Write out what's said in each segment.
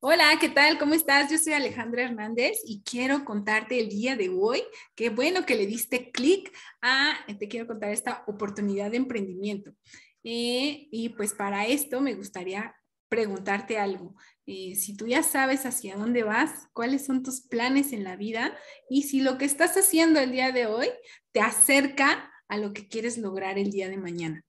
Hola, ¿qué tal? ¿Cómo estás? Yo soy Alejandra Hernández y quiero contarte el día de hoy. Qué bueno que le diste clic a, eh, te quiero contar esta oportunidad de emprendimiento. Eh, y pues para esto me gustaría preguntarte algo. Eh, si tú ya sabes hacia dónde vas, cuáles son tus planes en la vida y si lo que estás haciendo el día de hoy te acerca a lo que quieres lograr el día de mañana.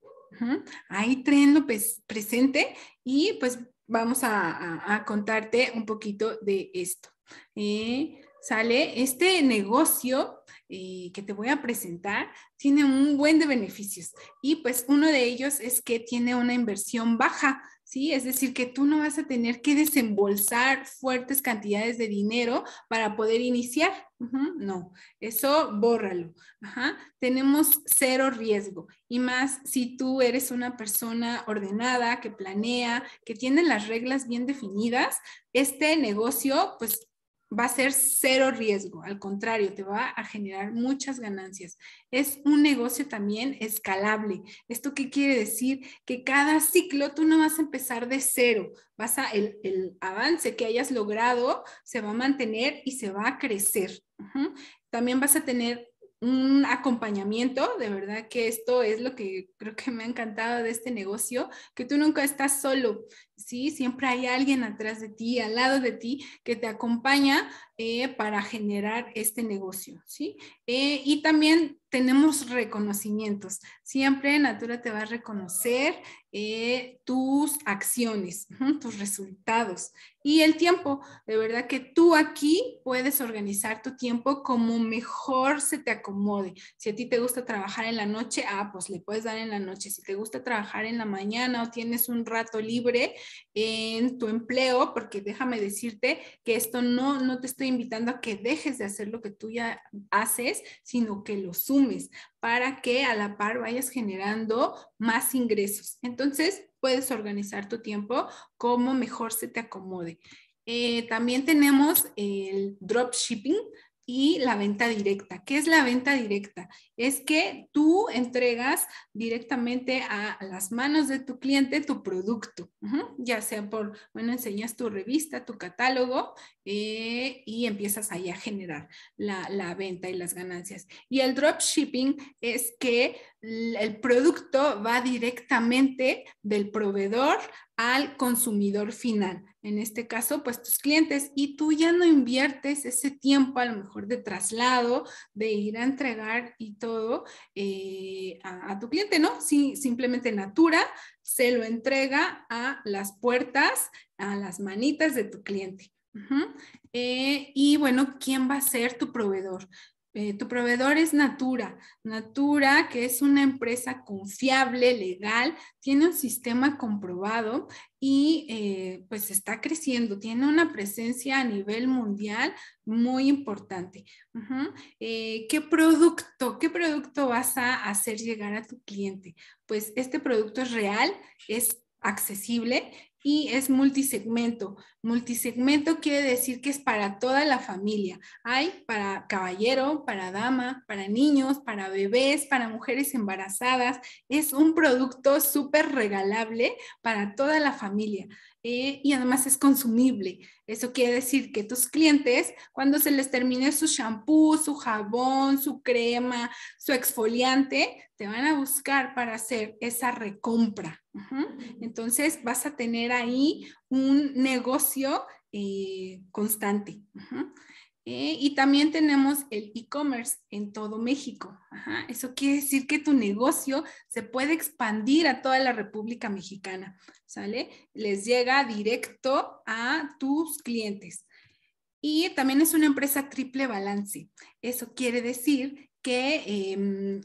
Ahí tenlo presente y pues vamos a, contarte un poquito de esto. Eh, sale este negocio eh, que te voy a presentar tiene un buen de beneficios y pues uno de ellos es que tiene una inversión baja ¿sí? Es decir, que tú no vas a tener que desembolsar fuertes cantidades de dinero para poder iniciar. no, eso bórralo. Ajá. Tenemos cero riesgo. Y más si tú eres una persona ordenada, que planea, que tiene las reglas bien definidas, este negocio, pues va a ser cero riesgo, al contrario, te va a generar muchas ganancias. Es un negocio también escalable. ¿Esto qué quiere decir? Que cada ciclo tú no vas a empezar de cero, vas a, el, el avance que hayas logrado se va a mantener y se va a crecer. También vas a tener un acompañamiento, de verdad que esto es lo que creo que me ha encantado de este negocio, que tú nunca estás solo, ¿sí? Siempre hay alguien atrás de ti, al lado de ti, que te acompaña eh, para generar este negocio, ¿sí? Eh, y también tenemos reconocimientos. Siempre Natura te va a reconocer eh, tus acciones, tus resultados y el tiempo. De verdad que tú aquí puedes organizar tu tiempo como mejor se te acomode. Si a ti te gusta trabajar en la noche, ah, pues le puedes dar en la noche. Si te gusta trabajar en la mañana o tienes un rato libre en tu empleo, porque déjame decirte que esto no, no te estoy invitando a que dejes de hacer lo que tú ya haces, sino que lo sumes para que a la par vayas generando más ingresos. Entonces, puedes organizar tu tiempo como mejor se te acomode. Eh, también tenemos el dropshipping, y la venta directa. ¿Qué es la venta directa? Es que tú entregas directamente a las manos de tu cliente tu producto, ya sea por, bueno, enseñas tu revista, tu catálogo eh, y empiezas ahí a generar la, la, venta y las ganancias. Y el dropshipping es que el producto va directamente del proveedor al consumidor final. En este caso, pues tus clientes y tú ya no inviertes ese tiempo a lo mejor de traslado, de ir a entregar y todo eh, a, tu cliente, ¿no? Sí, simplemente Natura se lo entrega a las puertas, a las manitas de tu cliente. Eh, y bueno, ¿quién va a ser tu proveedor? Eh, tu proveedor es Natura. Natura, que es una empresa confiable, legal, tiene un sistema comprobado y eh, pues está creciendo, tiene una presencia a nivel mundial muy importante. Eh, ¿Qué producto, qué producto vas a hacer llegar a tu cliente? Pues este producto es real, es accesible y es multisegmento. Multisegmento quiere decir que es para toda la familia. Hay para caballero, para dama, para niños, para bebés, para mujeres embarazadas. Es un producto súper regalable para toda la familia. Eh, y además es consumible. Eso quiere decir que tus clientes, cuando se les termine su shampoo, su jabón, su crema, su exfoliante, te van a buscar para hacer esa recompra. Entonces vas a tener ahí un negocio eh, constante. Eh, y también tenemos el e-commerce en todo México. Eso quiere decir que tu negocio se puede expandir a toda la República Mexicana, ¿sale? Les llega directo a tus clientes. Y también es una empresa triple balance. Eso quiere decir que em,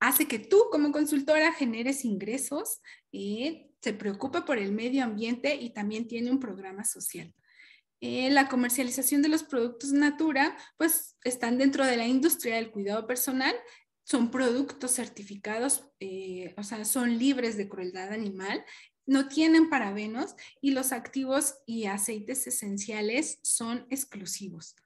hace que tú como consultora generes ingresos, se preocupe por el medio ambiente y también tiene un programa social. Eh, la comercialización de los productos Natura, pues están dentro de la industria del cuidado personal, son productos certificados, eh, o sea, son libres de crueldad animal, no tienen parabenos y los activos y aceites esenciales son exclusivos.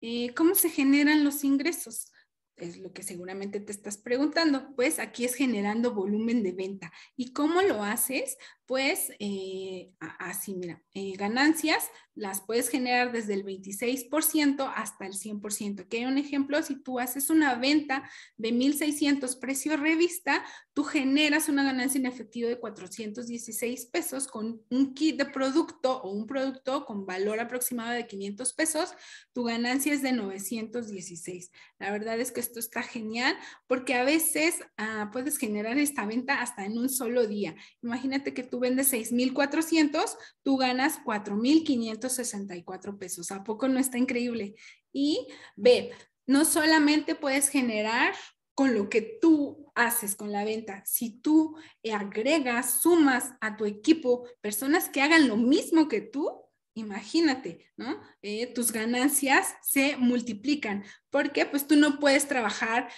Eh, ¿Cómo se generan los ingresos? es lo que seguramente te estás preguntando, pues aquí es generando volumen de venta. ¿Y cómo lo haces? Pues eh, así, mira, eh, ganancias las puedes generar desde el 26% hasta el 100%. Aquí hay un ejemplo, si tú haces una venta de 1.600 precio revista, tú generas una ganancia en efectivo de 416 pesos con un kit de producto o un producto con valor aproximado de 500 pesos, tu ganancia es de 916. La verdad es que esto está genial, porque a veces ah, puedes generar esta venta hasta en un solo día. Imagínate que tú vendes 6,400, tú ganas 4,564 pesos. ¿A poco no está increíble? Y ve, no solamente puedes generar con lo que tú haces con la venta. Si tú eh, agregas, sumas a tu equipo personas que hagan lo mismo que tú, imagínate, ¿no? Eh, tus ganancias se multiplican porque pues tú no puedes trabajar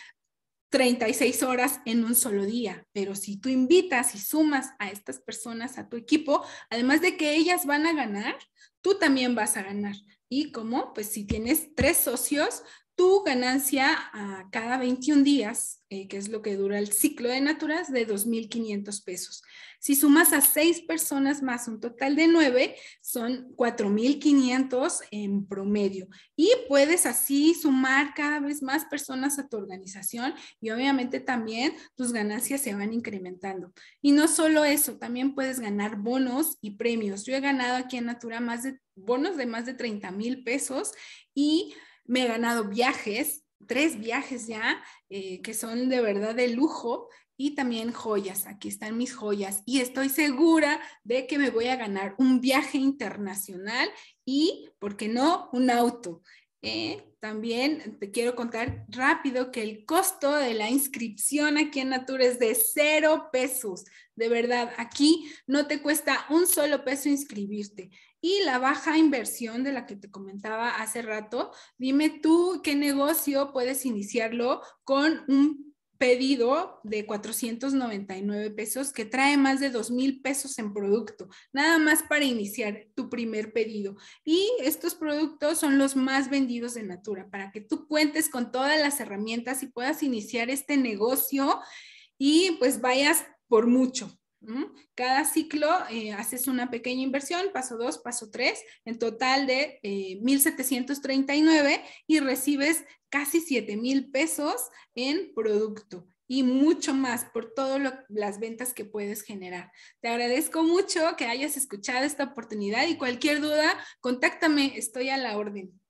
36 horas en un solo día, pero si tú invitas y sumas a estas personas a tu equipo, además de que ellas van a ganar, tú también vas a ganar. ¿Y cómo? Pues si tienes tres socios, tu ganancia a cada 21 días, eh, que es lo que dura el ciclo de Naturas, de 2.500 pesos. Si sumas a seis personas más un total de nueve, son 4.500 en promedio. Y puedes así sumar cada vez más personas a tu organización y obviamente también tus ganancias se van incrementando. Y no solo eso, también puedes ganar bonos y premios. Yo he ganado aquí en Natura más de bonos de más de 30 mil pesos y me he ganado viajes, tres viajes ya, eh, que son de verdad de lujo, y también joyas, aquí están mis joyas, y estoy segura de que me voy a ganar un viaje internacional y, ¿por qué no?, un auto. Eh, también te quiero contar rápido que el costo de la inscripción aquí en Natura es de cero pesos. De verdad, aquí no te cuesta un solo peso inscribirte. Y la baja inversión de la que te comentaba hace rato, dime tú qué negocio puedes iniciarlo con un pedido de 499 pesos que trae más de 2 mil pesos en producto, nada más para iniciar tu primer pedido. Y estos productos son los más vendidos de Natura, para que tú cuentes con todas las herramientas y puedas iniciar este negocio y pues vayas por mucho. Cada ciclo eh, haces una pequeña inversión, paso 2, paso 3, en total de 1.739 eh, y recibes casi 7 mil pesos en producto y mucho más por todas las ventas que puedes generar. Te agradezco mucho que hayas escuchado esta oportunidad y cualquier duda, contáctame, estoy a la orden.